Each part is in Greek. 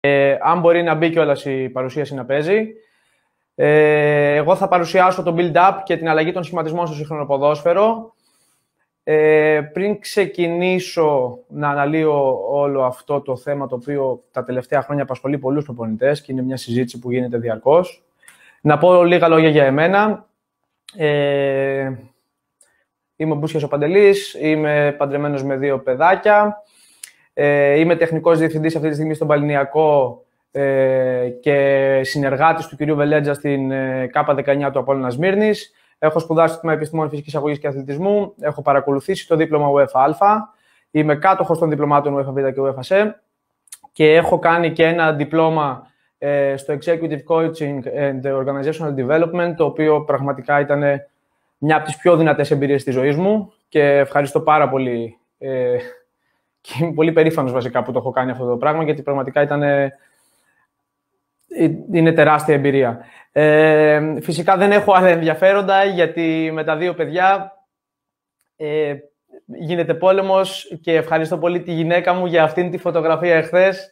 Ε, αν μπορεί να μπει κιόλας η παρουσίαση να παίζει. Ε, εγώ θα παρουσιάσω το build-up και την αλλαγή των σχηματισμών στο σύγχρονο ποδόσφαιρο. Ε, πριν ξεκινήσω να αναλύω όλο αυτό το θέμα το οποίο τα τελευταία χρόνια απασχολεί πολλούς προπονητές και είναι μια συζήτηση που γίνεται διαρκώς, να πω λίγα λόγια για εμένα. Ε, είμαι ο Μπούσιας ο Παντελής, είμαι παντρεμένος με δύο παιδάκια. Ε, είμαι τεχνικός διευθυντής αυτή τη στιγμή στον Παλινιακό ε, και συνεργάτης του κυρίου Βελέτζα στην ε, 19 του Απόλλωνα Σμύρνης. Έχω σπουδάσει το τμήμα επιστημών φυσικής αγωγής και αθλητισμού. Έχω παρακολουθήσει το δίπλωμα UEFA-Α. Είμαι κάτοχος των διπλωμάτων UEFA-Β και UEFA-C. Και έχω κάνει και ένα διπλώμα ε, στο Executive Coaching and Organizational Development, το οποίο πραγματικά ήταν μια από τις πιο δυνατές εμπειρίες της ζωής μου και ευχαριστώ πάρα πολύ ε, και είμαι πολύ περήφανος βασικά που το έχω κάνει αυτό το πράγμα, γιατί πραγματικά ήταν. Ε, είναι τεράστια εμπειρία. Ε, φυσικά δεν έχω άλλα ενδιαφέροντα, γιατί με τα δύο παιδιά ε, γίνεται πόλεμος και ευχαριστώ πολύ τη γυναίκα μου για αυτήν τη φωτογραφία εχθές.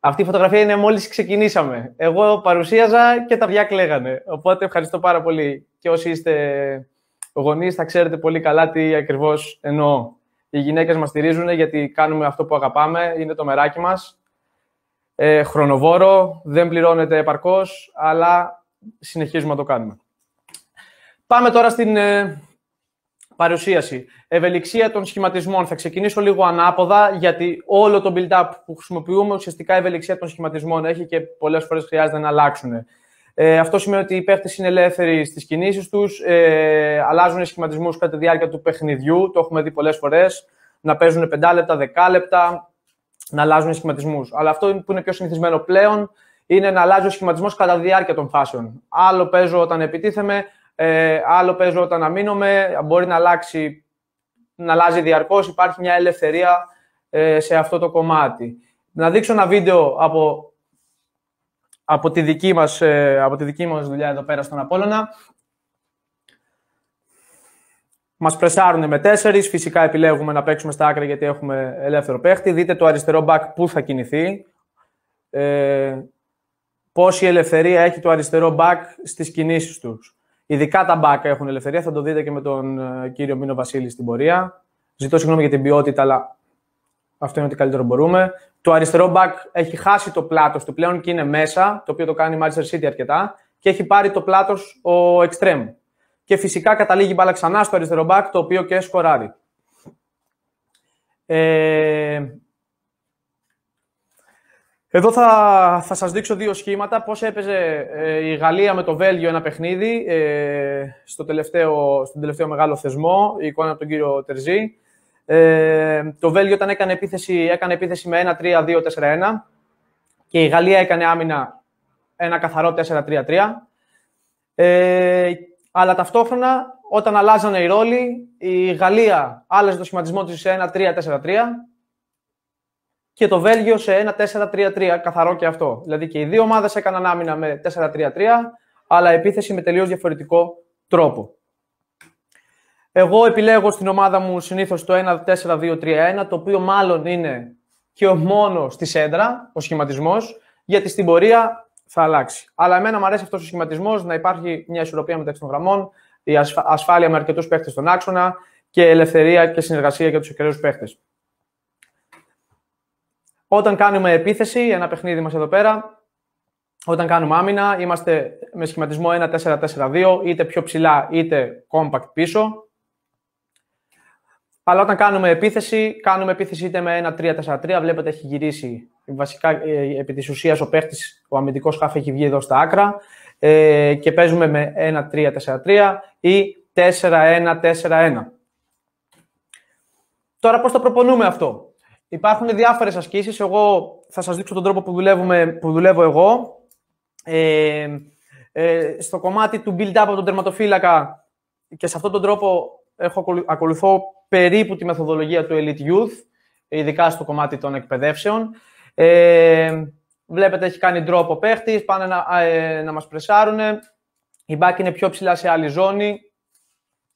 Αυτή η φωτογραφία είναι μόλις ξεκινήσαμε. Εγώ παρουσίαζα και τα παιδιά κλαίγανε. Οπότε ευχαριστώ πάρα πολύ. Και όσοι είστε γονείς θα ξέρετε πολύ καλά τι ακριβώς εννοώ. Οι γυναίκες μας στηρίζουν γιατί κάνουμε αυτό που αγαπάμε, είναι το μεράκι μας. Ε, χρονοβόρο, δεν πληρώνεται επαρκώς, αλλά συνεχίζουμε να το κάνουμε. Πάμε τώρα στην ε, παρουσίαση. Ευελιξία των σχηματισμών. Θα ξεκινήσω λίγο ανάποδα, γιατί όλο το build-up που χρησιμοποιούμε ουσιαστικά ευελιξία των σχηματισμών έχει και πολλές φορές χρειάζεται να αλλάξουν. Ε, αυτό σημαίνει ότι οι παίχτες είναι ελεύθεροι στις κινήσεις τους, ε, αλλάζουν σχηματισμούς κατά τη διάρκεια του παιχνιδιού. Το έχουμε δει πολλές φορές. Να παίζουν 5 λεπτά, 10 λεπτά, να αλλάζουν σχηματισμούς. Αλλά αυτό που είναι πιο συνηθισμένο πλέον είναι να αλλάζει ο σχηματισμός κατά τη διάρκεια των φάσεων. Άλλο παίζω όταν επιτίθεμαι, ε, άλλο παίζω όταν αμήνομαι. Μπορεί να αλλάξει, να αλλάζει διαρκώς. Υπάρχει μια ελευθερία ε, σε αυτό το κομμάτι. Να δείξω ένα βίντεο από από τη δική μας, ε, από τη δική μας δουλειά εδώ πέρα στον Απόλλωνα. Μας πρεσάρουν με τέσσερις, φυσικά επιλέγουμε να παίξουμε στα άκρα γιατί έχουμε ελεύθερο παίχτη. Δείτε το αριστερό μπάκ που θα κινηθεί. Ε, πόση ελευθερία έχει το αριστερό μπάκ στις κινήσεις τους. Ειδικά τα μπακ έχουν ελευθερία, θα το δείτε και με τον ε, κύριο Μίνο Βασίλη στην πορεία. Ζητώ συγγνώμη για την ποιότητα, αλλά αυτό είναι ότι καλύτερο μπορούμε. Το αριστερό back έχει χάσει το πλάτος του πλέον και είναι μέσα, το οποίο το κάνει η Manchester City αρκετά. Και έχει πάρει το πλάτος ο Extreme. Και φυσικά καταλήγει μπάλα ξανά στο αριστερό back, το οποίο και σκοράρει. Ε... Εδώ θα, θα σας δείξω δύο σχήματα. Πώς έπαιζε ε, η Γαλλία με το Βέλγιο ένα παιχνίδι ε, στο τελευταίο, στον τελευταίο μεγάλο θεσμό, η εικόνα από τον κύριο Τερζή. Ε, το Βέλγιο όταν έκανε επίθεση, έκανε επίθεση με 1-3-2-4-1 και η Γαλλία έκανε άμυνα ένα καθαρό 4-3-3. Ε, αλλά ταυτόχρονα όταν αλλάζανε οι ρόλοι, η Γαλλία άλλαζε το σχηματισμό της σε 1-3-4-3 και το Βέλγιο σε 1-4-3-3, καθαρό και αυτό. Δηλαδή και οι δύο ομάδες έκαναν άμυνα με 4-3-3, αλλά επίθεση με τελείως διαφορετικό τρόπο. Εγώ επιλέγω στην ομάδα μου συνήθως το 1-4-2-3-1, το οποίο μάλλον είναι και ο μόνος στη σέντρα, ο σχηματισμός, γιατί στην πορεία θα αλλάξει. Αλλά εμένα μου αρέσει αυτός ο σχηματισμός να υπάρχει μια ισορροπία μεταξύ των γραμμών, η ασφάλεια με αρκετούς παίχτες στον άξονα και ελευθερία και συνεργασία για τους εκραίου παίχτες. Όταν κάνουμε επίθεση, ένα παιχνίδι μας εδώ πέρα, όταν κάνουμε άμυνα, είμαστε με σχηματισμό 1-4-4-2, είτε πιο ψηλά είτε compact πίσω. Αλλά όταν κάνουμε επίθεση, κάνουμε επίθεση είτε με ένα 3-4-3. Βλέπετε έχει γυρίσει βασικά ε, επί της ουσίας ο παίχτης, ο αμυντικός χάφ έχει βγει εδώ στα άκρα. Ε, και παίζουμε με 1 3 3-4-3 ή 4-1-4-1. Τώρα πώς το προπονούμε αυτό. Υπάρχουν διάφορες ασκήσεις. Εγώ θα σας δείξω τον τρόπο που, δουλεύουμε, που δουλεύω εγώ. Ε, ε στο κομμάτι του build-up από τον τερματοφύλακα και σε αυτόν τον τρόπο έχω, ακολουθώ περίπου τη μεθοδολογία του Elite Youth, ειδικά στο κομμάτι των εκπαιδεύσεων. Ε, βλέπετε, έχει κάνει ο παίχτης, πάνε να, ε, να μας πρεσάρουν. Η μπάκη είναι πιο ψηλά σε άλλη ζώνη.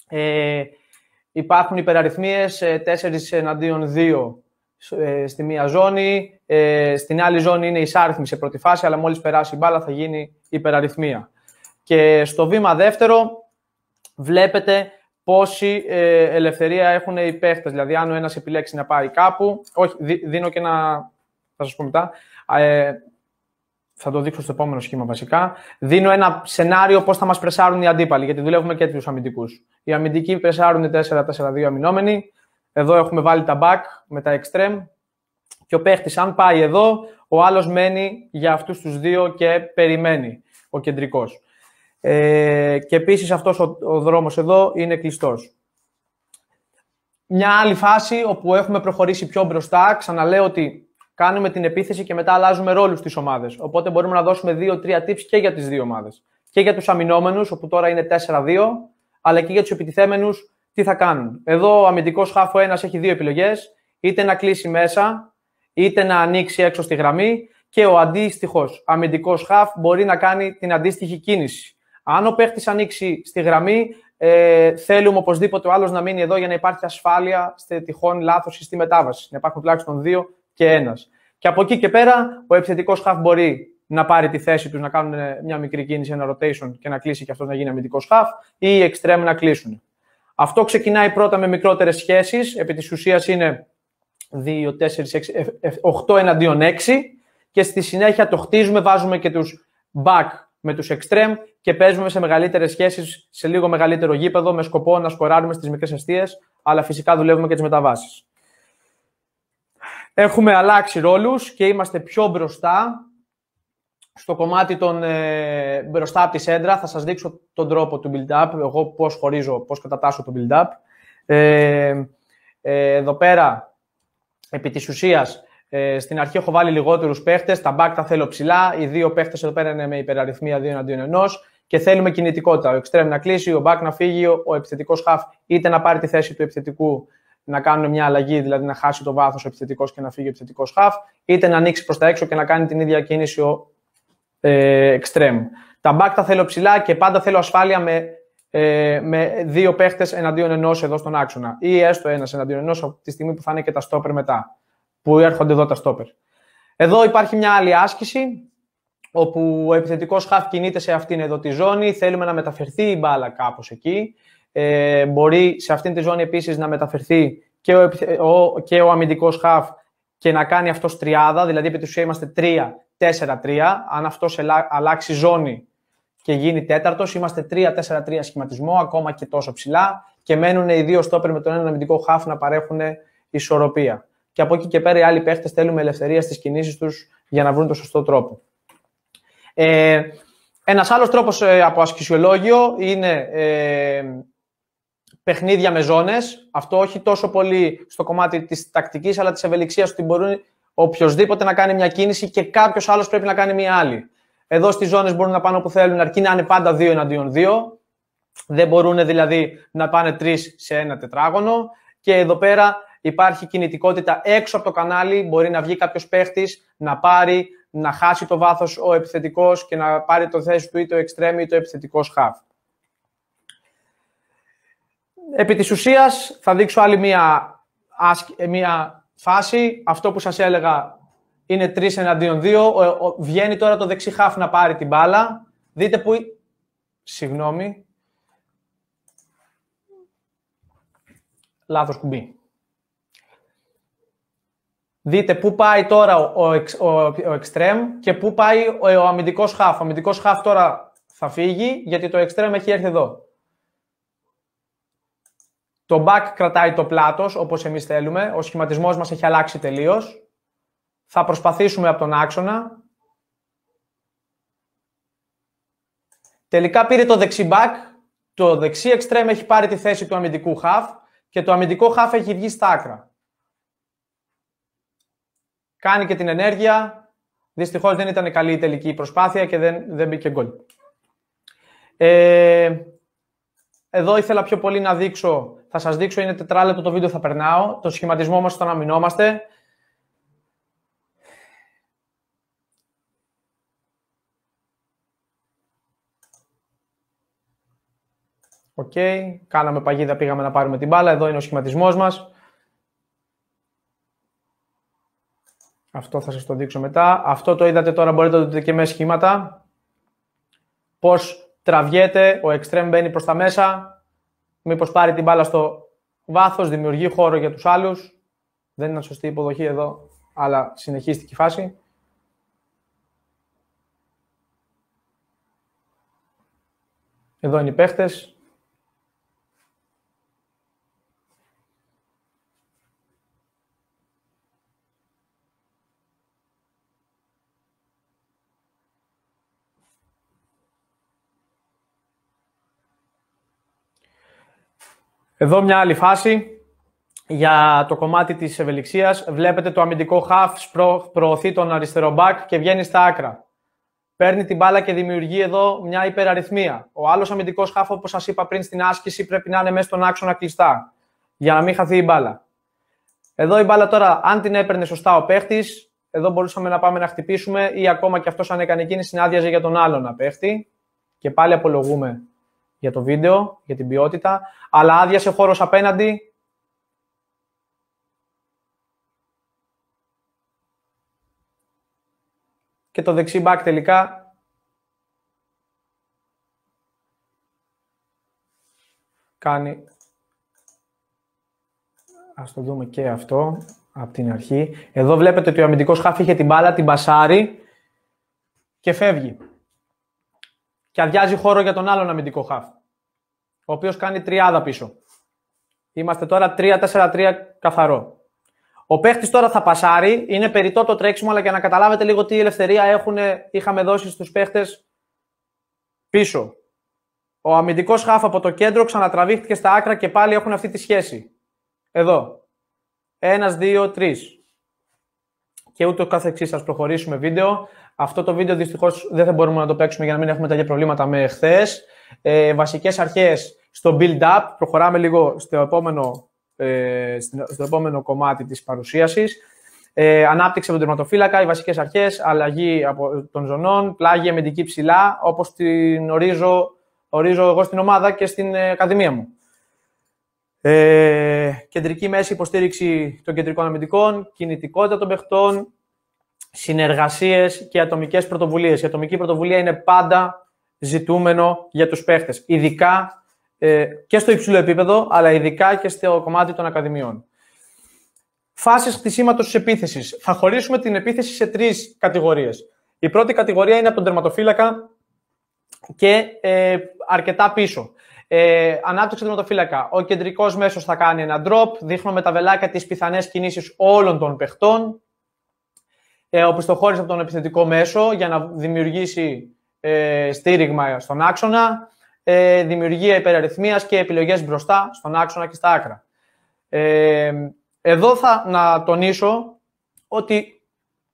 Ε, υπάρχουν υπεραριθμίες 4 ε, εναντίον 2 ε, στη μία ζώνη. Ε, στην άλλη ζώνη είναι εισάριθμη σε πρώτη φάση, αλλά μόλις περάσει η μπάλα θα γίνει υπεραριθμία. Και στο βήμα δεύτερο βλέπετε πόση ε, ελευθερία έχουν οι παίχτες. Δηλαδή, αν ο ένας επιλέξει να πάει κάπου. Όχι, δίνω και ένα. Θα σας πω μετά. Ε, θα το δείξω στο επόμενο σχήμα βασικά. Δίνω ένα σενάριο πώς θα μας πρεσάρουν οι αντίπαλοι, γιατί δουλεύουμε και τους αμυντικούς. Οι αμυντικοί πρεσάρουν 4-4-2 αμυνόμενοι. Εδώ έχουμε βάλει τα back με τα extreme. Και ο παίχτης, αν πάει εδώ, ο άλλος μένει για αυτούς τους δύο και περιμένει ο κεντρικός. Ε, και επίσης αυτός ο, ο δρόμος εδώ είναι κλειστός. Μια άλλη φάση όπου έχουμε προχωρήσει πιο μπροστά, ξαναλέω ότι κάνουμε την επίθεση και μετά αλλάζουμε ρόλους στις ομάδες. Οπότε μπορούμε να δώσουμε 2-3 tips και για τις δύο ομάδες. Και για τους αμυνόμενους, όπου τώρα είναι 4-2, αλλά και για τους επιτιθέμενους, τι θα κάνουν. Εδώ ο αμυντικός χάφο ένας έχει δύο επιλογές, είτε να κλείσει μέσα, είτε να ανοίξει έξω στη γραμμή και ο αντίστοιχος αμυντικός χαφ μπορεί να κάνει την αντίστοιχη κίνηση. Αν ο παίχτης ανοίξει στη γραμμή, ε, θέλουμε οπωσδήποτε ο άλλος να μείνει εδώ για να υπάρχει ασφάλεια στη τυχόν λάθος ή στη μετάβαση. Να υπάρχουν τουλάχιστον δύο και ένας. Και από εκεί και πέρα, ο επιθετικός χαφ μπορεί να πάρει τη θέση τους, να κάνουν ε, μια μικρή κίνηση, ένα rotation και να κλείσει και αυτός να γίνει αμυντικός χαφ, ή οι extreme να κλείσουν. Αυτό ξεκινάει πρώτα με μικρότερες σχέσεις. Επί της ουσίας είναι 2, 4, 6, 8 εναντίον 6. Και στη συνέχεια το χτίζουμε, βάζουμε και τους back με τους εξτρέμ και παίζουμε σε μεγαλύτερες σχέσεις, σε λίγο μεγαλύτερο γήπεδο, με σκοπό να σκοράρουμε στις μικρές αιστείες, αλλά φυσικά δουλεύουμε και τις μεταβάσεις. Έχουμε αλλάξει ρόλους και είμαστε πιο μπροστά στο κομμάτι των ε, μπροστά από τη σέντρα. Θα σας δείξω τον τρόπο του build-up, εγώ πώς χωρίζω, πώς κατατάσσω το build-up. Ε, ε, εδώ πέρα, επί της ουσίας, ε, στην αρχή έχω βάλει λιγότερους παίχτες, τα μπακ τα θέλω ψηλά. Οι δύο παίχτες εδώ πέρα είναι με υπεραριθμία δύο εναντίον ενός και θέλουμε κινητικότητα. Ο εξτρέμ να κλείσει, ο μπακ να φύγει, ο επιθετικός χαφ είτε να πάρει τη θέση του επιθετικού να κάνουν μια αλλαγή, δηλαδή να χάσει το βάθος ο επιθετικός και να φύγει ο επιθετικός χαφ, είτε να ανοίξει προς τα έξω και να κάνει την ίδια κίνηση ο ε, Τα μπακ τα θέλω ψηλά και πάντα θέλω ασφάλεια με, ε, με δύο παίχτες εναντίον ενός εδώ στον άξονα. Ή έστω ένας εναντίον ενός από τη στιγμή που θα είναι και τα stopper μετά που έρχονται εδώ τα στόπερ. Εδώ υπάρχει μια άλλη άσκηση, όπου ο επιθετικός χαφ κινείται σε αυτήν εδώ τη ζώνη, θέλουμε να μεταφερθεί η μπάλα κάπως εκεί. Ε, μπορεί σε αυτήν τη ζώνη επίσης να μεταφερθεί και ο, ο, και ο αμυντικός χαφ και να κάνει αυτός τριάδα, δηλαδή επί του είμαστε 3-4-3. Αν αυτός αλλάξει ζώνη και γίνει τέταρτος, είμαστε 3-4-3 σχηματισμό, ακόμα και τόσο ψηλά και μένουν οι δύο στόπερ με τον ένα αμυντικό χαφ να παρέχουν ισορροπία και από εκεί και πέρα οι άλλοι παίχτες θέλουμε ελευθερία στις κινήσεις τους για να βρουν τον σωστό τρόπο. Ε, ένας άλλος τρόπος ε, από ασκησιολόγιο είναι ε, παιχνίδια με ζώνες. Αυτό όχι τόσο πολύ στο κομμάτι της τακτικής, αλλά της ευελιξίας ότι μπορεί οποιοδήποτε να κάνει μια κίνηση και κάποιος άλλος πρέπει να κάνει μια άλλη. Εδώ στις ζώνες μπορούν να πάνε όπου θέλουν, αρκεί να είναι πάντα δύο εναντίον δύο. Δεν μπορούν δηλαδή να πάνε τρεις σε ένα τετράγωνο. Και εδώ πέρα υπάρχει κινητικότητα έξω από το κανάλι, μπορεί να βγει κάποιος παίχτης, να πάρει, να χάσει το βάθος ο επιθετικός και να πάρει το θέση του ή το εξτρέμι ή το επιθετικός χαφ. Επί της ουσίας θα δείξω άλλη μία, μία φάση. Αυτό που σας έλεγα είναι 3 εναντίον 2. Βγαίνει τώρα το δεξί χαφ να πάρει την μπάλα. Δείτε που... Συγγνώμη. Λάθος κουμπί. Δείτε πού πάει τώρα ο, ο, ο, extreme και πού πάει ο, ο αμυντικός χαφ. Ο αμυντικός χαφ τώρα θα φύγει γιατί το extreme έχει έρθει εδώ. Το back κρατάει το πλάτος όπως εμείς θέλουμε. Ο σχηματισμός μας έχει αλλάξει τελείως. Θα προσπαθήσουμε από τον άξονα. Τελικά πήρε το δεξί back. Το δεξί extreme έχει πάρει τη θέση του αμυντικού half και το αμυντικό half έχει βγει στα άκρα κάνει και την ενέργεια. Δυστυχώς δεν ήταν καλή η τελική προσπάθεια και δεν, δεν μπήκε γκολ. Ε, εδώ ήθελα πιο πολύ να δείξω, θα σας δείξω, είναι τετράλεπτο το βίντεο θα περνάω, το σχηματισμό μας στο να μηνόμαστε. Οκ, κάναμε παγίδα, πήγαμε να πάρουμε την μπάλα, εδώ είναι ο σχηματισμός μας. Αυτό θα σας το δείξω μετά. Αυτό το είδατε τώρα, μπορείτε να το δείτε και με σχήματα. Πώς τραβιέται, ο extreme μπαίνει προς τα μέσα. Μήπως πάρει την μπάλα στο βάθος, δημιουργεί χώρο για τους άλλους. Δεν είναι σωστή υποδοχή εδώ, αλλά συνεχίστηκε η φάση. Εδώ είναι οι παίχτες. Εδώ μια άλλη φάση για το κομμάτι της ευελιξίας. Βλέπετε το αμυντικό χαφ προωθεί τον αριστερό μπακ και βγαίνει στα άκρα. Παίρνει την μπάλα και δημιουργεί εδώ μια υπεραριθμία. Ο άλλος αμυντικός χαφ, όπως σας είπα πριν στην άσκηση, πρέπει να είναι μέσα στον άξονα κλειστά, για να μην χαθεί η μπάλα. Εδώ η μπάλα τώρα, αν την έπαιρνε σωστά ο παίχτης, εδώ μπορούσαμε να πάμε να χτυπήσουμε ή ακόμα και αυτός αν έκανε κίνηση για τον άλλο να παίχτη. Και πάλι απολογούμε για το βίντεο, για την ποιότητα, αλλά άδεια σε χώρος απέναντι. Και το δεξί μπακ τελικά κάνει Ας το δούμε και αυτό από την αρχή. Εδώ βλέπετε ότι ο αμυντικός χάφη είχε την μπάλα, την μπασάρι και φεύγει και αδειάζει χώρο για τον άλλον αμυντικό χαφ. Ο οποίος κάνει τριάδα πίσω. Είμαστε τώρα 3-4-3 καθαρό. Ο παίχτης τώρα θα πασάρει, είναι περιττό το τρέξιμο, αλλά για να καταλάβετε λίγο τι ελευθερία έχουν, είχαμε δώσει στους παίχτες πίσω. Ο αμυντικός χάφ από το κέντρο ξανατραβήχτηκε στα άκρα και πάλι έχουν αυτή τη σχέση. Εδώ. Ένας, δύο, τρεις. Και ούτω καθεξής. Σα προχωρήσουμε βίντεο. Αυτό το βίντεο δυστυχώς δεν θα μπορούμε να το παίξουμε για να μην έχουμε τα προβλήματα με χθες. Ε, Βασικές αρχές στο build-up. Προχωράμε λίγο στο επόμενο, ε, στο επόμενο κομμάτι της παρουσίασης. Ε, ανάπτυξη από τον τερματοφύλακα, οι βασικές αρχές, αλλαγή από, των ζωνών, πλάγια αμυντική ψηλά, όπως την ορίζω, ορίζω εγώ στην ομάδα και στην ε, ακαδημία μου. Ε, κεντρική μέση υποστήριξη των κεντρικών αμυντικών, κινητικότητα των παιχτών, συνεργασίες και ατομικές πρωτοβουλίες. Η ατομική πρωτοβουλία είναι πάντα ζητούμενο για τους παίχτες, ειδικά ε, και στο υψηλό επίπεδο, αλλά ειδικά και στο κομμάτι των ακαδημιών. Φάσεις χτισήματος της επίθεσης. Θα χωρίσουμε την επίθεση σε τρεις κατηγορίες. Η πρώτη κατηγορία είναι από τον τερματοφύλακα και ε, αρκετά πίσω. Ε, ανάπτυξη τερματοφύλακα. Ο κεντρικός μέσος θα κάνει ένα drop. Δείχνουμε τα βελάκια τις πιθανές κινήσεις όλων των παιχτών ε, από τον επιθετικό μέσο για να δημιουργήσει ε, στήριγμα στον άξονα, ε, δημιουργία υπεραριθμίας και επιλογές μπροστά στον άξονα και στα άκρα. Ε, εδώ θα να τονίσω ότι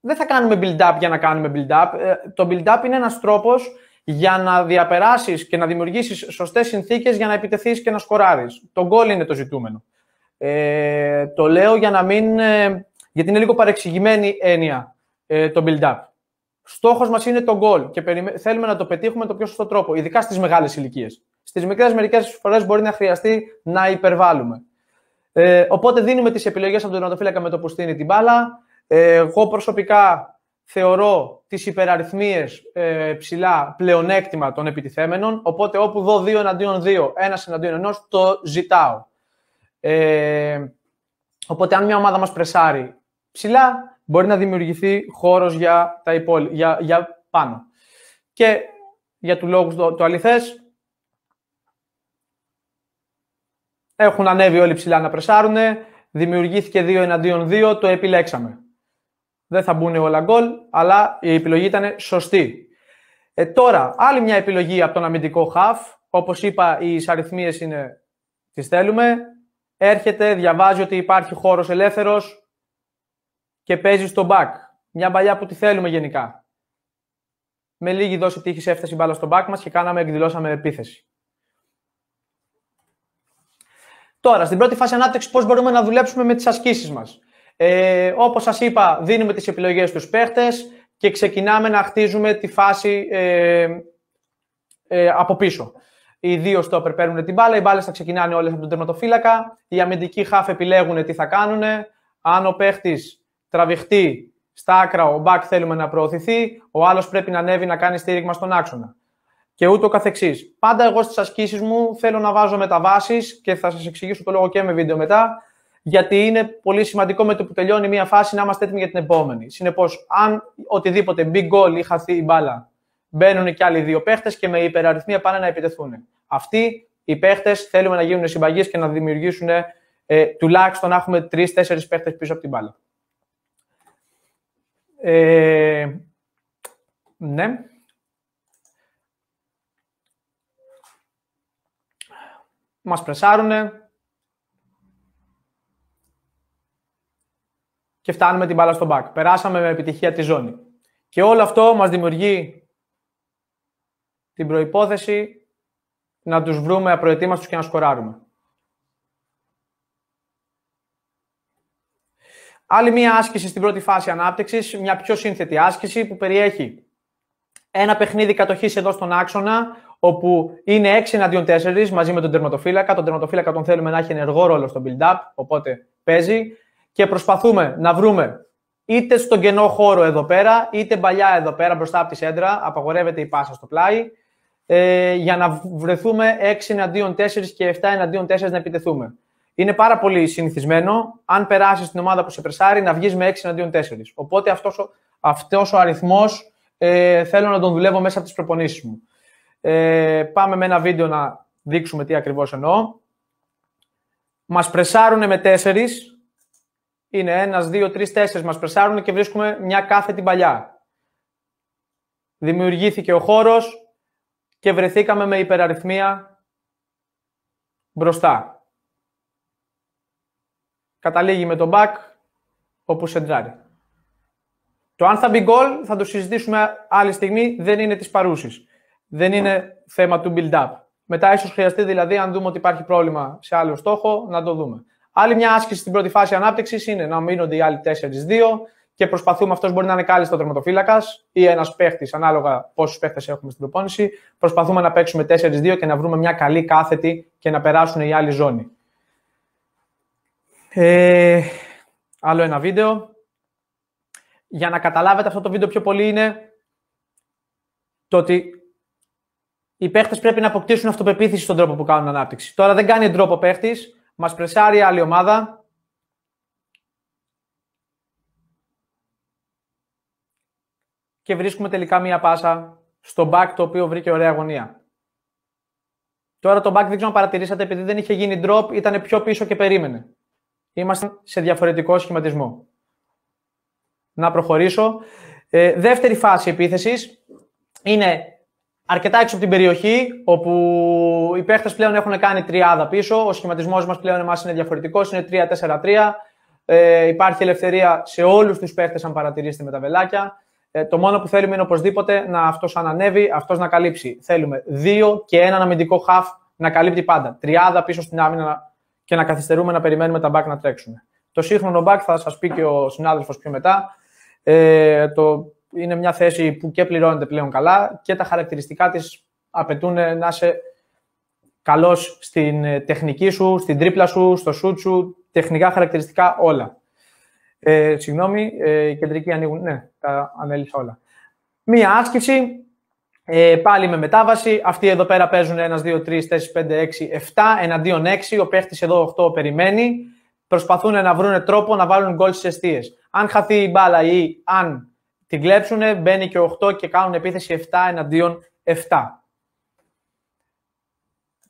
δεν θα κάνουμε build-up για να κάνουμε build-up. Ε, το build-up είναι ένας τρόπος για να διαπεράσεις και να δημιουργήσεις σωστές συνθήκες για να επιτεθείς και να σκοράρεις. Το goal είναι το ζητούμενο. Ε, το λέω για να μην... Ε, γιατί είναι λίγο παρεξηγημένη έννοια ε, το build-up. Στόχος μας είναι το goal και θέλουμε να το πετύχουμε με τον πιο σωστό τρόπο, ειδικά στις μεγάλες ηλικίες. Στις μικρές, μερικές φορές μπορεί να χρειαστεί να υπερβάλλουμε. Ε, οπότε δίνουμε τις επιλογές από τον τερματοφύλακα με το που στείνει την μπάλα. Ε, εγώ προσωπικά θεωρώ τις υπεραριθμίες ε, ψηλά πλεονέκτημα των επιτιθέμενων. Οπότε όπου δω δύο εναντίον δύο, ένας εναντίον ενός, το ζητάω. Ε, οπότε αν μια ομάδα μας πρεσάρει ψηλά, μπορεί να δημιουργηθεί χώρος για, τα υπόλοι, για, πάνω. Και για τους λόγους το, το αληθές, έχουν ανέβει όλοι ψηλά να πρεσάρουνε, δημιουργήθηκε 2 εναντίον 2, το επιλέξαμε. Δεν θα μπουν όλα γκολ, αλλά η επιλογή ήταν σωστή. Ε, τώρα, άλλη μια επιλογή από τον αμυντικό χαφ. όπως είπα, οι αριθμίε είναι τις θέλουμε. Έρχεται, διαβάζει ότι υπάρχει χώρος ελεύθερος, και παίζει στο back. Μια παλιά που τη θέλουμε γενικά. Με λίγη δόση τύχης έφτασε η μπάλα στο back μας και κάναμε, εκδηλώσαμε επίθεση. Τώρα, στην πρώτη φάση ανάπτυξη, πώς μπορούμε να δουλέψουμε με τις ασκήσεις μας. Ε, Όπως σας είπα, δίνουμε τις επιλογές στους παίχτες και ξεκινάμε να χτίζουμε τη φάση ε, ε, από πίσω. Οι δύο στόπερ παίρνουν την μπάλα, οι μπάλες θα ξεκινάνε όλες από τον τερματοφύλακα. Οι αμυντικοί χάφ επιλέγουν τι θα κάνουν. Αν ο παίχτης τραβηχτεί στα άκρα, ο μπακ θέλουμε να προωθηθεί, ο άλλος πρέπει να ανέβει να κάνει στήριγμα στον άξονα. Και ούτω καθεξής. Πάντα εγώ στις ασκήσεις μου θέλω να βάζω μεταβάσεις και θα σας εξηγήσω το λόγο και με βίντεο μετά, γιατί είναι πολύ σημαντικό με το που τελειώνει μία φάση να είμαστε έτοιμοι για την επόμενη. Συνεπώς, αν οτιδήποτε big goal ή χαθεί η μπάλα, μπαίνουν και άλλοι δύο παίχτες και με υπεραριθμία πάνε να επιτεθούν. Αυτοί οι παίχτες θέλουμε να γίνουν συμπαγείς και να δημιουργήσουν ε, τουλάχιστον να έχουμε τρει-τέσσερι παίχτες πίσω από την μπάλα. Ε, ναι. Μας πρεσάρουνε. Και φτάνουμε την μπάλα στο μπακ. Περάσαμε με επιτυχία τη ζώνη. Και όλο αυτό μας δημιουργεί την προϋπόθεση να τους βρούμε απροετοίμαστους και να σκοράρουμε. Άλλη μία άσκηση στην πρώτη φάση ανάπτυξης, μια πιο σύνθετη άσκηση που περιέχει ένα παιχνίδι κατοχής εδώ στον άξονα, όπου είναι 6 εναντίον 4 μαζί με τον τερματοφύλακα. Τον τερματοφύλακα τον θέλουμε να έχει ενεργό ρόλο στο build-up, οπότε παίζει. Και προσπαθούμε να βρούμε είτε στον κενό χώρο εδώ πέρα, είτε παλιά εδώ πέρα μπροστά από τη σέντρα. Απαγορεύεται η πάσα στο πλάι. Ε, για να βρεθούμε 6 εναντίον 4 και 7 εναντίον 4 να επιτεθούμε είναι πάρα πολύ συνηθισμένο, αν περάσεις την ομάδα που σε πρεσάρει, να βγεις με 6 εναντίον 4. Οπότε αυτός αυτός ο, ο αριθμός ε, θέλω να τον δουλεύω μέσα από τις προπονήσεις μου. Ε, πάμε με ένα βίντεο να δείξουμε τι ακριβώς εννοώ. Μας πρεσάρουν με 4. Είναι 1, 2, 3, 4. Μα πρεσάρουν και βρίσκουμε μια κάθε την παλιά. Δημιουργήθηκε ο χώρος και βρεθήκαμε με υπεραριθμία μπροστά καταλήγει με τον back όπου σεντράρει. Το αν θα μπει γκολ θα το συζητήσουμε άλλη στιγμή, δεν είναι της παρούσης. Δεν είναι θέμα του build-up. Μετά ίσως χρειαστεί δηλαδή, αν δούμε ότι υπάρχει πρόβλημα σε άλλο στόχο, να το δούμε. Άλλη μια άσκηση στην πρώτη φάση ανάπτυξης είναι να μείνονται οι άλλοι 4-2 και προσπαθούμε, αυτός μπορεί να είναι κάλλιστο ο ή ένας παίχτης, ανάλογα πόσους παίχτες έχουμε στην προπόνηση. Προσπαθούμε να παίξουμε 4-2 και να βρούμε μια καλή κάθετη και να περάσουν οι άλλοι ζώνη. Ε, άλλο ένα βίντεο. Για να καταλάβετε αυτό το βίντεο πιο πολύ είναι το ότι οι παίχτες πρέπει να αποκτήσουν αυτοπεποίθηση στον τρόπο που κάνουν ανάπτυξη. Τώρα δεν κάνει τρόπο παίχτης, μας πρεσάρει άλλη ομάδα. Και βρίσκουμε τελικά μία πάσα στο back το οποίο βρήκε ωραία γωνία. Τώρα το back δεν ξέρω αν παρατηρήσατε επειδή δεν είχε γίνει drop, ήταν πιο πίσω και περίμενε. Είμαστε σε διαφορετικό σχηματισμό. Να προχωρήσω. Ε, δεύτερη φάση επίθεσης είναι αρκετά έξω από την περιοχή, όπου οι παίχτες πλέον έχουν κάνει τριάδα πίσω. Ο σχηματισμός μας πλέον εμάς είναι διαφορετικός, είναι 3-4-3. Ε, υπάρχει ελευθερία σε όλους τους παίχτες, αν παρατηρήσετε με τα βελάκια. Ε, το μόνο που θέλουμε είναι οπωσδήποτε να αυτός ανανεύει, αυτός να καλύψει. Θέλουμε δύο και έναν αμυντικό χαφ να καλύπτει πάντα. Τριάδα πίσω στην άμυνα και να καθυστερούμε να περιμένουμε τα back να τρέξουν. Το σύγχρονο back θα σας πει και ο συνάδελφος πιο μετά. Ε, το, είναι μια θέση που και πληρώνεται πλέον καλά και τα χαρακτηριστικά της απαιτούν να είσαι καλός στην ε, τεχνική σου, στην τρίπλα σου, στο σουτ σου, τεχνικά χαρακτηριστικά όλα. Ε, συγγνώμη, ε, κεντρική ανοίγουν. Ναι, τα ανέλησα όλα. Μία άσκηση ε, πάλι με μετάβαση. Αυτοί εδώ πέρα παίζουν 1, 2, 3, 4, 5, 6, 7 εναντίον 6. Ο παίχτης εδώ 8 περιμένει. Προσπαθούν να βρουν τρόπο να βάλουν γκολ στις αιστείες. Αν χαθεί η μπάλα ή αν την κλέψουν, μπαίνει και 8 και κάνουν επίθεση 7 εναντίον 7.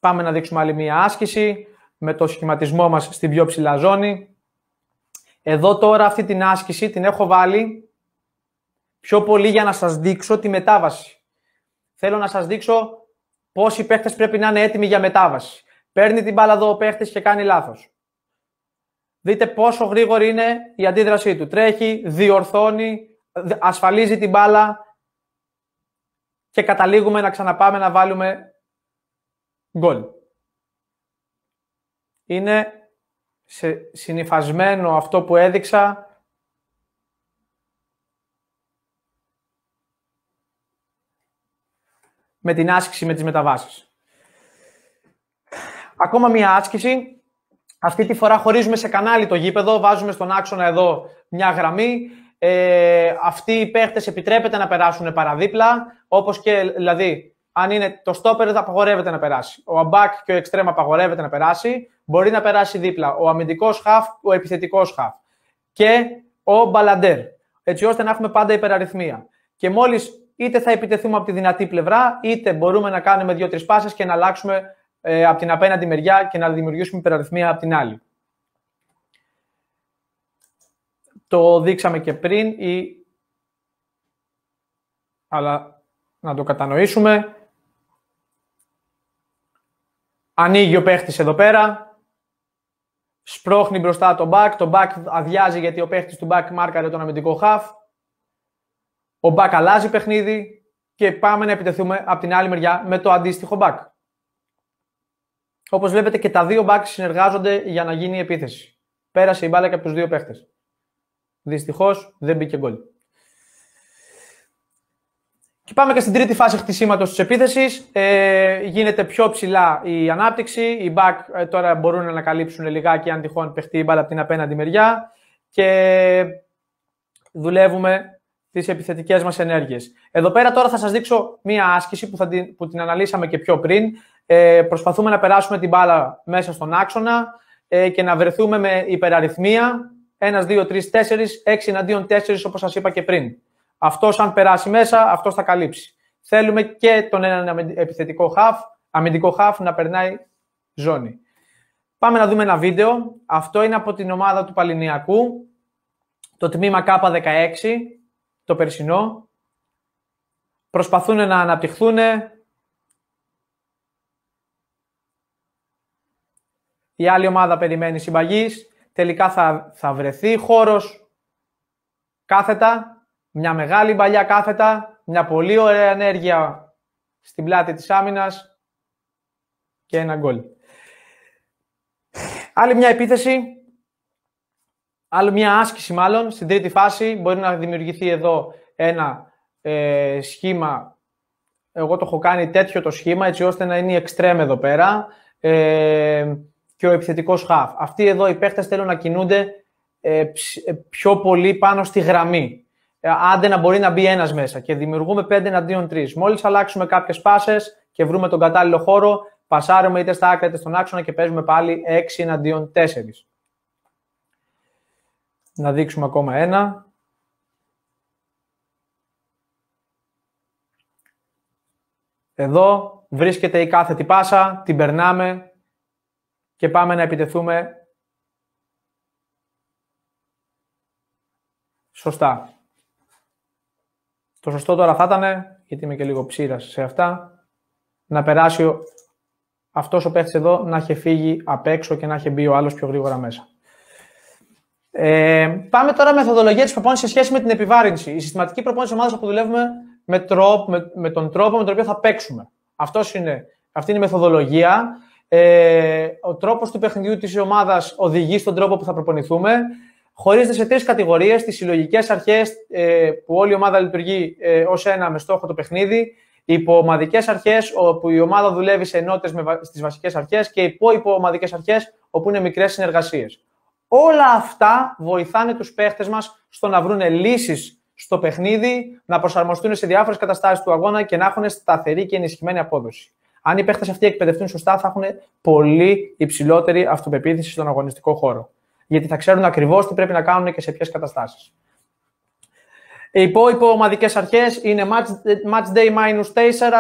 Πάμε να δείξουμε άλλη μία άσκηση με το σχηματισμό μας στην πιο ψηλά ζώνη. Εδώ τώρα αυτή την άσκηση την έχω βάλει πιο πολύ για να σας δείξω τη μετάβαση θέλω να σας δείξω οι παίχτες πρέπει να είναι έτοιμοι για μετάβαση. Παίρνει την μπάλα εδώ ο παίχτης και κάνει λάθος. Δείτε πόσο γρήγορη είναι η αντίδρασή του. Τρέχει, διορθώνει, ασφαλίζει την μπάλα και καταλήγουμε να ξαναπάμε να βάλουμε γκολ. Είναι συνηθισμένο αυτό που έδειξα με την άσκηση με τις μεταβάσεις. Ακόμα μία άσκηση. Αυτή τη φορά χωρίζουμε σε κανάλι το γήπεδο, βάζουμε στον άξονα εδώ μια γραμμή. Ε, αυτοί οι παίχτες επιτρέπεται να περάσουν παραδίπλα, όπως και, δηλαδή, αν είναι το στόπερ θα απαγορεύεται να περάσει. Ο αμπάκ και ο εξτρέμ απαγορεύεται να περάσει. Μπορεί να περάσει δίπλα ο αμυντικός χαφ, ο επιθετικός χαφ και ο μπαλαντέρ, έτσι ώστε να έχουμε πάντα υπεραριθμία. Και μόλις είτε θα επιτεθούμε από τη δυνατή πλευρά, είτε μπορούμε να κάνουμε δύο-τρει πάσες και να αλλάξουμε ε, από την απέναντι μεριά και να δημιουργήσουμε υπεραριθμία από την άλλη. Το δείξαμε και πριν, ή... αλλά να το κατανοήσουμε. Ανοίγει ο παίχτης εδώ πέρα, σπρώχνει μπροστά το back, το back αδειάζει γιατί ο παίχτης του back μάρκαρε τον αμυντικό half, ο Μπακ αλλάζει παιχνίδι και πάμε να επιτεθούμε από την άλλη μεριά με το αντίστοιχο Μπακ. Όπως βλέπετε και τα δύο Μπακ συνεργάζονται για να γίνει η επίθεση. Πέρασε η μπάλα και από τους δύο παίχτες. Δυστυχώς δεν μπήκε γκολ. Και πάμε και στην τρίτη φάση χτισήματος της επίθεσης. Ε, γίνεται πιο ψηλά η ανάπτυξη. Οι μπακ ε, τώρα μπορούν να ανακαλύψουν λιγάκι αν τυχόν παιχτεί η μπάλα από την απέναντι μεριά. Και δουλεύουμε τις επιθετικές μας ενέργειες. Εδώ πέρα τώρα θα σας δείξω μία άσκηση που, θα την, που την αναλύσαμε και πιο πριν. Ε, προσπαθούμε να περάσουμε την μπάλα μέσα στον άξονα ε, και να βρεθούμε με υπεραριθμία. Ένας, δύο, τρεις, 4, Έξι εναντίον 4, όπως σας είπα και πριν. Αυτό, αν περάσει μέσα, αυτό θα καλύψει. Θέλουμε και τον έναν επιθετικό half, αμυντικό half να περνάει ζώνη. Πάμε να δούμε ένα βίντεο. Αυτό είναι από την ομάδα του Παλινιακού, το τμήμα K16 το περσινό. Προσπαθούν να αναπτυχθούν. Η άλλη ομάδα περιμένει συμπαγής, Τελικά θα, θα βρεθεί χώρος κάθετα. Μια μεγάλη παλιά κάθετα. Μια πολύ ωραία ενέργεια στην πλάτη της άμυνας. Και ένα γκολ. Άλλη μια επίθεση άλλο μια άσκηση μάλλον, στην τρίτη φάση μπορεί να δημιουργηθεί εδώ ένα ε, σχήμα, εγώ το έχω κάνει τέτοιο το σχήμα, έτσι ώστε να είναι η εξτρέμ εδώ πέρα ε, και ο επιθετικός χαφ. Αυτοί εδώ οι παίχτες θέλουν να κινούνται ε, ε, πιο πολύ πάνω στη γραμμή. Ε, άντε να μπορεί να μπει ένας μέσα και δημιουργούμε 5 εναντίον 3. Μόλις αλλάξουμε κάποιες πάσες και βρούμε τον κατάλληλο χώρο, πασάρουμε είτε στα άκρα είτε στον άξονα και παίζουμε πάλι 6 εναντίον 4. Να δείξουμε ακόμα ένα. Εδώ βρίσκεται η κάθετη πάσα, την περνάμε και πάμε να επιτεθούμε σωστά. Το σωστό τώρα θα ήταν, γιατί είμαι και λίγο ψήρας σε αυτά, να περάσει αυτός ο παίχτης εδώ να έχει φύγει απ' έξω και να έχει μπει ο άλλος πιο γρήγορα μέσα. Ε, πάμε τώρα με μεθοδολογία της προπόνησης σε σχέση με την επιβάρυνση. Η συστηματική προπόνηση ομάδας που δουλεύουμε με, με, τον τρόπο με τον οποίο θα παίξουμε. Αυτός είναι, αυτή είναι η μεθοδολογία. Ε, ο τρόπος του παιχνιδιού της ομάδας οδηγεί στον τρόπο που θα προπονηθούμε. Χωρίζεται σε τρεις κατηγορίες: τις συλλογικές αρχές ε, που όλη η ομάδα λειτουργεί ε, ως ένα με στόχο το παιχνίδι, οι υποομαδικές αρχές όπου η ομάδα δουλεύει σε ενότητες στις βασικές αρχές και οι υποομαδικές αρχές όπου είναι μικρές συνεργασίες. Όλα αυτά βοηθάνε τους παίχτες μας στο να βρουν λύσεις στο παιχνίδι, να προσαρμοστούν σε διάφορες καταστάσεις του αγώνα και να έχουν σταθερή και ενισχυμένη απόδοση. Αν οι παίχτες αυτοί εκπαιδευτούν σωστά, θα έχουν πολύ υψηλότερη αυτοπεποίθηση στον αγωνιστικό χώρο. Γιατί θα ξέρουν ακριβώς τι πρέπει να κάνουν και σε ποιες καταστάσεις. Οι υπόλοιπο ομαδικές αρχές είναι match, match day minus 4,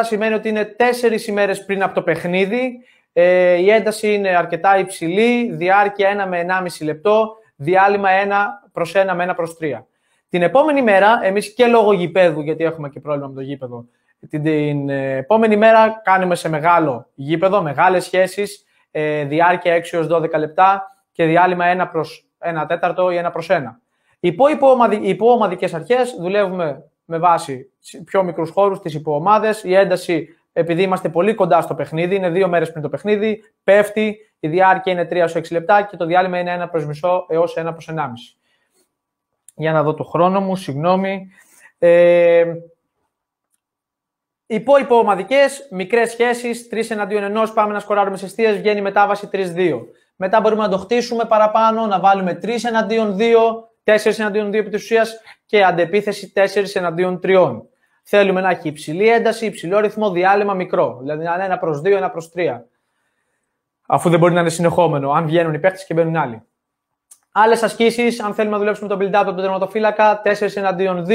σημαίνει ότι είναι 4 ημέρες πριν από το παιχνίδι. Ε, η ένταση είναι αρκετά υψηλή, διάρκεια 1 με 1,5 λεπτό, διάλειμμα 1 προς 1 με 1 προς 3. Την επόμενη μέρα, εμείς και λόγω γηπέδου, γιατί έχουμε και πρόβλημα με το γήπεδο, την, την ε, επόμενη μέρα κάνουμε σε μεγάλο γήπεδο, μεγάλες σχέσεις, ε, διάρκεια 6 έως 12 λεπτά και διάλειμμα 1 προς 1 τέταρτο ή 1 προς 1. Υπό, υποομαδι, υποομαδικές αρχές δουλεύουμε με βάση πιο μικρούς χώρους, τις υποομάδες, η ένταση επειδή είμαστε πολύ κοντά στο παιχνίδι, είναι δύο μέρες πριν το παιχνίδι, πέφτει, η διάρκεια είναι 3 6 λεπτά και το διάλειμμα είναι 1 προς μισό έως 1 προ 1,5. Για να δω το χρόνο μου, συγγνώμη. Ε, υπόλοιπο ομαδικές, μικρές σχέσεις, 3 εναντίον ενός, πάμε να σκοράρουμε σε αιστείε, βγαίνει μετάβαση 3-2. Μετά μπορούμε να το χτίσουμε παραπάνω, να βάλουμε 3 εναντίον 2, 4 εναντίον 2 επί της ουσίας και αντεπίθεση 4 εναντίον 3. Θέλουμε να έχει υψηλή ένταση, υψηλό ρυθμό, διάλειμμα μικρό. Δηλαδή να είναι ένα προς 2, ένα προς 3. Αφού δεν μπορεί να είναι συνεχόμενο, αν βγαίνουν οι παίχτε και μπαίνουν άλλοι. Άλλες ασκήσεις, αν θέλουμε να δουλέψουμε τον build-up από τον τερματοφύλακα, 4 εναντίον 2.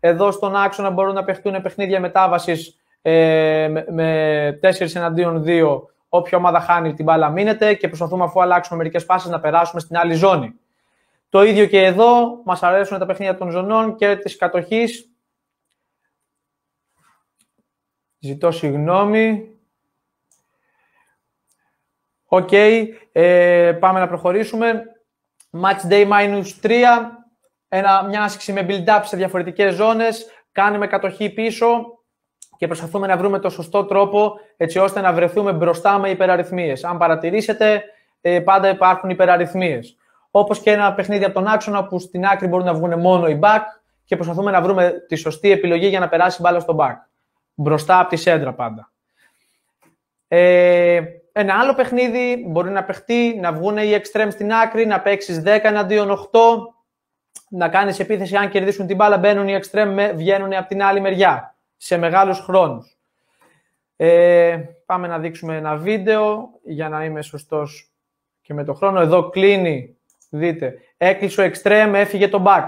Εδώ στον άξονα μπορούν να παιχτούν παιχνίδια μετάβασης ε, με, με 4 εναντίον 2. Όποια ομάδα χάνει την μπάλα μείνεται και προσπαθούμε αφού αλλάξουμε μερικές πάσει να περάσουμε στην άλλη ζώνη. Το ίδιο και εδώ, μας αρέσουν τα παιχνίδια των ζωνών και της κατοχής. Ζητώ συγγνώμη. Οκ, okay. ε, πάμε να προχωρήσουμε. Match day minus 3. Ένα, μια άσκηση με build-up σε διαφορετικές ζώνες. Κάνουμε κατοχή πίσω και προσπαθούμε να βρούμε το σωστό τρόπο έτσι ώστε να βρεθούμε μπροστά με υπεραριθμίες. Αν παρατηρήσετε, ε, πάντα υπάρχουν υπεραριθμίες. Όπως και ένα παιχνίδι από τον άξονα που στην άκρη μπορούν να βγουν μόνο οι back και προσπαθούμε να βρούμε τη σωστή επιλογή για να περάσει μπάλα στο back. Μπροστά από τη σέντρα πάντα. Ε, ένα άλλο παιχνίδι μπορεί να παιχτεί, να βγουν οι εξτρέμ στην άκρη, να παίξεις 10 εναντίον 8, να κάνεις επίθεση. Αν κερδίσουν την μπάλα, μπαίνουν οι εξτρέμ, βγαίνουν από την άλλη μεριά σε μεγάλους χρόνους. Ε, πάμε να δείξουμε ένα βίντεο για να είμαι σωστός και με το χρόνο. Εδώ κλείνει, δείτε. Έκλεισε ο εξτρέμ, έφυγε το back.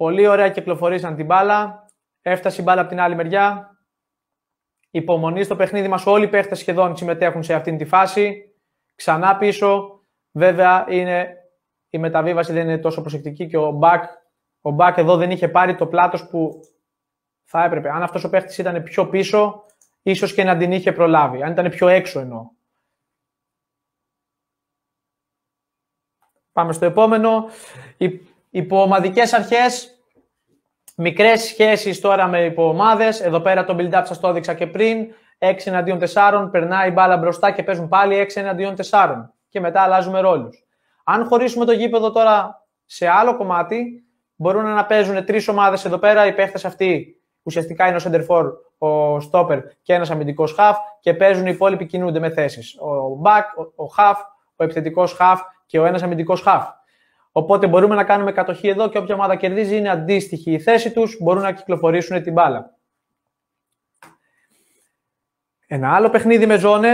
Πολύ ωραία κυκλοφορήσαν την μπάλα. Έφτασε η μπάλα από την άλλη μεριά. Υπομονή στο παιχνίδι μας. Όλοι οι παίχτες σχεδόν συμμετέχουν σε αυτήν τη φάση. Ξανά πίσω. Βέβαια είναι η μεταβίβαση δεν είναι τόσο προσεκτική και ο Μπακ, ο Μπακ εδώ δεν είχε πάρει το πλάτος που θα έπρεπε. Αν αυτός ο παίχτης ήταν πιο πίσω, ίσως και να την είχε προλάβει. Αν ήταν πιο έξω εννοώ. Πάμε στο επόμενο. Υποομαδικές αρχές, μικρές σχέσεις τώρα με υποομάδες. Εδώ πέρα το build-up σας το έδειξα και πριν. 6 εναντίον 4, περνάει η μπάλα μπροστά και παίζουν πάλι 6 εναντίον 4. Και μετά αλλάζουμε ρόλους. Αν χωρίσουμε το γήπεδο τώρα σε άλλο κομμάτι, μπορούν να παίζουν τρεις ομάδες εδώ πέρα. Οι παίχτες αυτοί ουσιαστικά είναι ο center forward, ο stopper και ένας αμυντικός half και παίζουν οι υπόλοιποι κινούνται με θέσεις. Ο back, ο half, ο επιθετικός half και ο ένας αμυντικός half. Οπότε μπορούμε να κάνουμε κατοχή εδώ και όποια ομάδα κερδίζει είναι αντίστοιχη η θέση τους, μπορούν να κυκλοφορήσουν την μπάλα. Ένα άλλο παιχνίδι με ζώνες,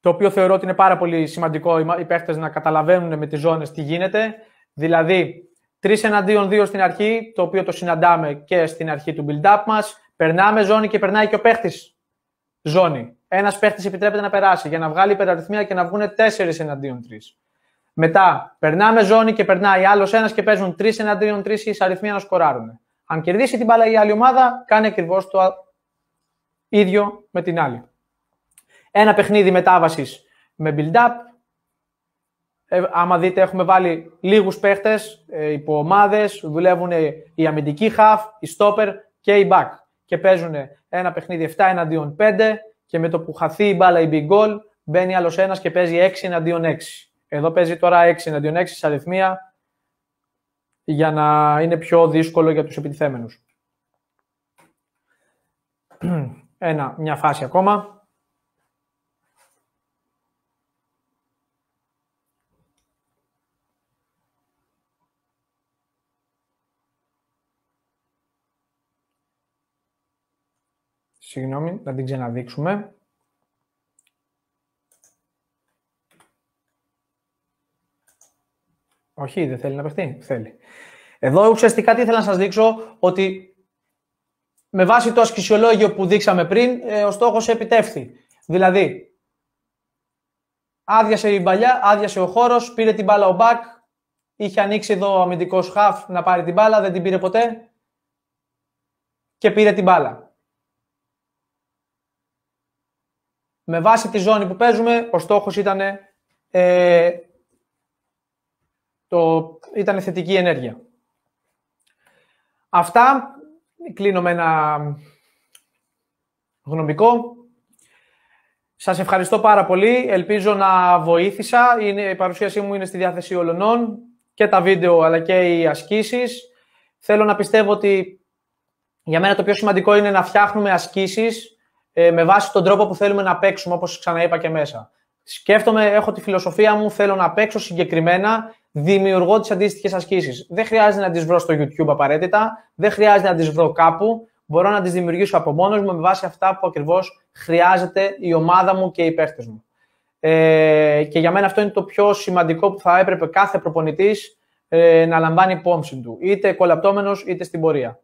το οποίο θεωρώ ότι είναι πάρα πολύ σημαντικό οι παίχτες να καταλαβαίνουν με τις ζώνες τι γίνεται. Δηλαδή, 3 εναντίον 2 στην αρχή, το οποίο το συναντάμε και στην αρχή του build-up μας. Περνάμε ζώνη και περνάει και ο παίχτης ζώνη. Ένας παίχτης επιτρέπεται να περάσει για να βγάλει υπεραριθμία και να βγουν 4 εναντίον μετά περνάμε ζώνη και περνάει άλλος ένας και παίζουν τρεις εναντίον τρεις ή αριθμία να σκοράρουν. Αν κερδίσει την μπάλα η άλλη ομάδα, κάνει ακριβώς το ίδιο με την άλλη. Ένα παιχνίδι μετάβασης με build-up. Ε, άμα δείτε, έχουμε βάλει λίγους παίχτες ε, υπό ομάδες. Δουλεύουν οι αμυντικοί half, οι stopper και οι back. Και παίζουν ένα παιχνίδι 7 εναντίον 5. Και με το που χαθεί η μπάλα η big goal, μπαίνει άλλος ένας και παίζει 6 εναντίον 6. Εδώ παίζει τώρα 6 εναντίον 6 σε αριθμία για να είναι πιο δύσκολο για τους επιτιθέμενους. Ένα, μια φάση ακόμα. Συγγνώμη, να την ξαναδείξουμε. Όχι, δεν θέλει να παιχτεί. Θέλει. Εδώ ουσιαστικά τι ήθελα να σας δείξω, ότι με βάση το ασκησιολόγιο που δείξαμε πριν, ε, ο στόχος επιτεύχθη. Δηλαδή, άδειασε η παλιά, άδειασε ο χώρος, πήρε την μπάλα ο Μπακ, είχε ανοίξει εδώ ο αμυντικός χαφ να πάρει την μπάλα, δεν την πήρε ποτέ και πήρε την μπάλα. Με βάση τη ζώνη που παίζουμε, ο στόχος ήταν ε, το, ήταν θετική ενέργεια. Αυτά, κλείνω με ένα γνωμικό. Σας ευχαριστώ πάρα πολύ. Ελπίζω να βοήθησα. η παρουσίασή μου είναι στη διάθεση όλων και τα βίντεο αλλά και οι ασκήσεις. Θέλω να πιστεύω ότι για μένα το πιο σημαντικό είναι να φτιάχνουμε ασκήσεις ε, με βάση τον τρόπο που θέλουμε να παίξουμε, όπως ξαναείπα και μέσα. Σκέφτομαι, έχω τη φιλοσοφία μου, θέλω να παίξω συγκεκριμένα δημιουργώ τι αντίστοιχες ασκήσεις. Δεν χρειάζεται να τις βρω στο YouTube απαραίτητα, δεν χρειάζεται να τις βρω κάπου. Μπορώ να τις δημιουργήσω από μόνος μου με βάση αυτά που ακριβώς χρειάζεται η ομάδα μου και οι παίχτες μου. Ε, και για μένα αυτό είναι το πιο σημαντικό που θα έπρεπε κάθε προπονητής ε, να λαμβάνει υπόψη του, είτε κολαπτόμενος είτε στην πορεία.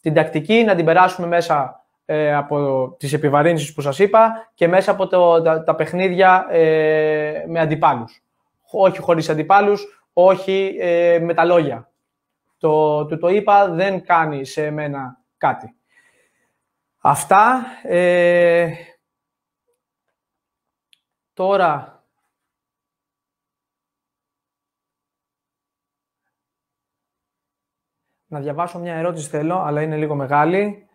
Την τακτική να την περάσουμε μέσα ε, από τις επιβαρύνσεις που σας είπα και μέσα από το, τα, τα παιχνίδια ε, με αντιπάλους. Όχι χωρίς αντιπάλους, όχι ε, με τα λόγια. Το, του το είπα, δεν κάνει σε μένα κάτι. Αυτά. Ε, τώρα... Να διαβάσω μια ερώτηση θέλω, αλλά είναι λίγο μεγάλη.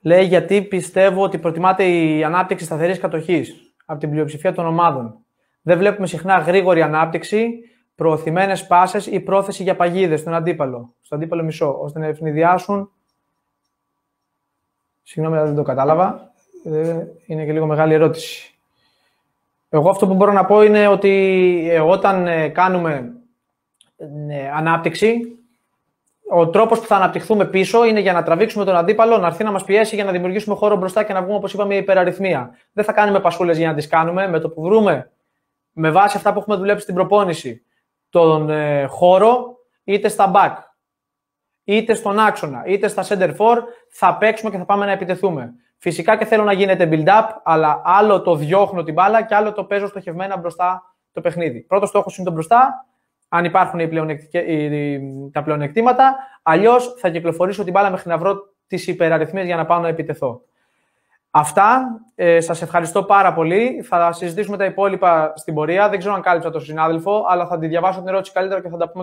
Λέει γιατί πιστεύω ότι προτιμάτε η ανάπτυξη σταθερής κατοχής από την πλειοψηφία των ομάδων. Δεν βλέπουμε συχνά γρήγορη ανάπτυξη, προωθημένες πάσες ή πρόθεση για παγίδες στον αντίπαλο, στον αντίπαλο μισό, ώστε να ευνηδιάσουν. Συγγνώμη, δεν το κατάλαβα. Ε, είναι και λίγο μεγάλη ερώτηση. Εγώ αυτό που μπορώ να πω είναι ότι ε, όταν ε, κάνουμε ανάπτυξη, ο τρόπος που θα αναπτυχθούμε πίσω είναι για να τραβήξουμε τον αντίπαλο, να έρθει να μας πιέσει για να δημιουργήσουμε χώρο μπροστά και να βγούμε, όπως είπαμε, υπεραριθμία. Δεν θα κάνουμε πασούλες για να τις κάνουμε. Με το που βρούμε, με βάση αυτά που έχουμε δουλέψει στην προπόνηση, τον ε, χώρο, είτε στα back, είτε στον άξονα, είτε στα center for, θα παίξουμε και θα πάμε να επιτεθούμε. Φυσικά και θέλω να γίνεται build-up, αλλά άλλο το διώχνω την μπάλα και άλλο το παίζω στοχευμένα μπροστά το παιχνίδι. Πρώτος στόχος είναι το μπροστά, αν υπάρχουν τα πλεονεκτήματα. Αλλιώς θα κυκλοφορήσω την μπάλα μέχρι να βρω τις υπεραριθμίες για να πάω να επιτεθώ. Αυτά. Ε, Σας ευχαριστώ πάρα πολύ. Θα συζητήσουμε τα υπόλοιπα στην πορεία. Δεν ξέρω αν κάλυψα τον συνάδελφο, αλλά θα τη διαβάσω την ερώτηση καλύτερα και θα τα πούμε.